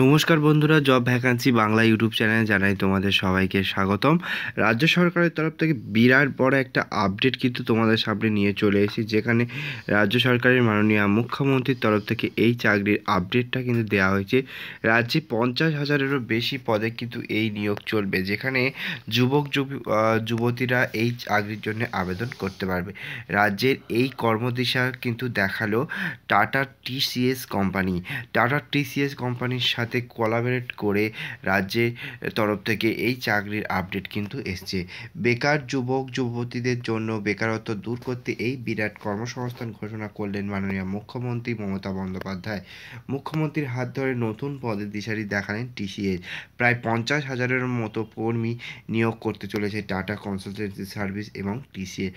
নমস্কার বন্ধুরা job vacancy Bangla YouTube চ্যানেলে জানাই তোমাদের সবাইকে স্বাগতম রাজ্য সরকারের তরফ থেকে বিরাট বড় একটা আপডেট কিন্তু তোমাদের সামনে নিয়ে চলে এসেছি যেখানে রাজ্য সরকারের মাননীয় মুখ্যমন্ত্রীর তরফ থেকে এই চাকরির আপডেটটা কিন্তু দেওয়া হয়েছে রাজ্যে পঞ্চাশ হাজারেরও বেশি পদে কিন্তু এই নিয়োগ চলবে যেখানে যুবক যুবতীরা এই চাকরির জন্য আবেদন করতে পারবে রাজ্যের এই কর্মদিশা কিন্তু দেখালো Tata TCS company Tata TCS কোম্পানির সাথে কোলাবরেট করে রাজ্যের তরফ থেকে এই চাকরির আপডেট কিন্তু এসছে বেকার যুবক যুবতীদের জন্য বেকারত্ব দূর করতে এই বিরাট কর্মসংস্থান ঘোষণা করলেন মাননীয় মুখ্যমন্ত্রী মমতা বন্দ্যোপাধ্যায় মুখ্যমন্ত্রীর হাত ধরে নতুন পদের দিশারি দেখালেন টিসিএস প্রায় পঞ্চাশ হাজারের মতো কর্মী নিয়োগ করতে চলেছে টাটা কনসালটেন্সি সার্ভিস এবং টিসিএ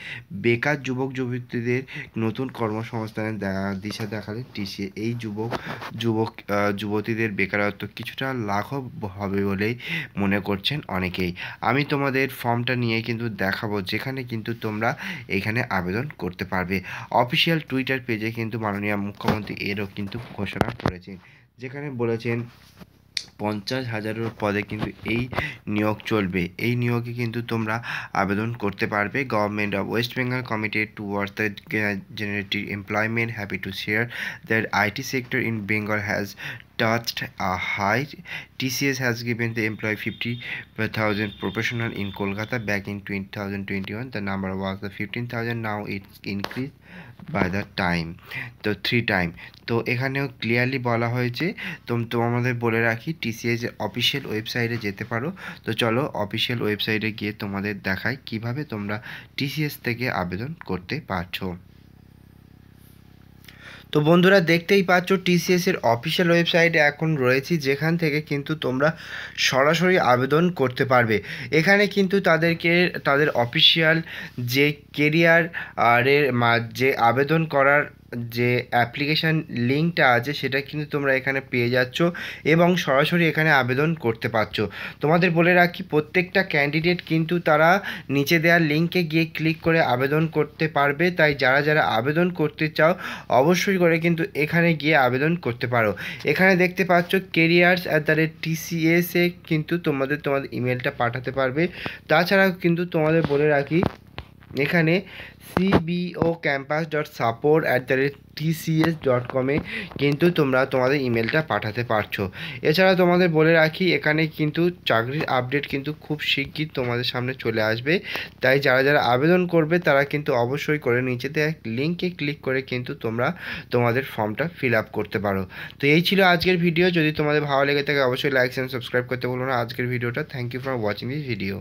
বেকার যুবক যুবতীদের নতুন কর্মসংস্থানের দিশা দেখালেন টিসিএ এই যুবক যুবক যুবতীদের বেকার বেকারত্ব কিছুটা লাঘব হবে বলেই মনে করছেন অনেকেই আমি তোমাদের ফর্মটা নিয়ে কিন্তু দেখাবো যেখানে কিন্তু তোমরা এখানে আবেদন করতে পারবে অফিসিয়াল টুইটার পেজে কিন্তু মাননীয় মুখ্যমন্ত্রী এরও কিন্তু ঘোষণা করেছেন যেখানে বলেছেন পঞ্চাশ হাজারের পদে কিন্তু এই নিয়োগ চলবে এই নিয়োগে কিন্তু তোমরা আবেদন করতে পারবে government of west Bengal committed towards the generative employment happy to share that IT sector in Bengal has touched a high. TCS has given the employee 50,000 professional in Kolkata back in 2021. The number was the 15,000. Now it's increased by the time তো three time তো এখানেও clearly বলা হয়েছে তো তোমাদের বলে রাখি TCS official ওয়েবসাইটে যেতে পারো তো চলো অফিসিয়াল ওয়েবসাইটে গিয়ে তোমাদের দেখায় কিভাবে তোমরা টিসিএস থেকে আবেদন করতে পারছো তো বন্ধুরা দেখতেই পাচ্ছ টিসিএসের অফিসিয়াল ওয়েবসাইটে এখন রয়েছি যেখান থেকে কিন্তু তোমরা সরাসরি আবেদন করতে পারবে এখানে কিন্তু তাদেরকে তাদের অফিসিয়াল যে কেরিয়ার যে আবেদন করার যে অ্যাপ্লিকেশান লিঙ্কটা আছে সেটা কিন্তু তোমরা এখানে পেয়ে যাচ্ছ এবং সরাসরি এখানে আবেদন করতে পারছ তোমাদের বলে রাখি প্রত্যেকটা ক্যান্ডিডেট কিন্তু তারা নিচে দেওয়ার লিঙ্কে গিয়ে ক্লিক করে আবেদন করতে পারবে তাই যারা যারা আবেদন করতে চাও অবশ্যই করে কিন্তু এখানে গিয়ে আবেদন করতে পারো এখানে দেখতে পাচ্ছ কেরিয়ার্স অ্যাট দ্য রেট টিসিএসে কিন্তু তোমাদের তোমাদের ইমেলটা পাঠাতে পারবে তাছাড়াও কিন্তু তোমাদের বলে রাখি এখানে CBO campus dot support at the rate TCS dot কমে কিন্তু তোমরা তোমাদের ইমেলটা পাঠাতে পারছো এছাড়া তোমাদের বলে রাখি এখানে কিন্তু চাকরির আপডেট কিন্তু খুব শিগগির তোমাদের সামনে চলে আসবে তাই যারা যারা আবেদন করবে তারা কিন্তু অবশ্যই করে নিচেতে এক লিঙ্কে ক্লিক করে কিন্তু তোমরা তোমাদের ফর্মটা ফিল আপ করতে পারো তো এই ছিল আজকের ভিডিও যদি তোমাদের ভালো লেগে থাকে অবশ্যই লাইক অ্যান্ড সাবস্ক্রাইব করতে বলো না আজকের ভিডিওটা thank you for watching this video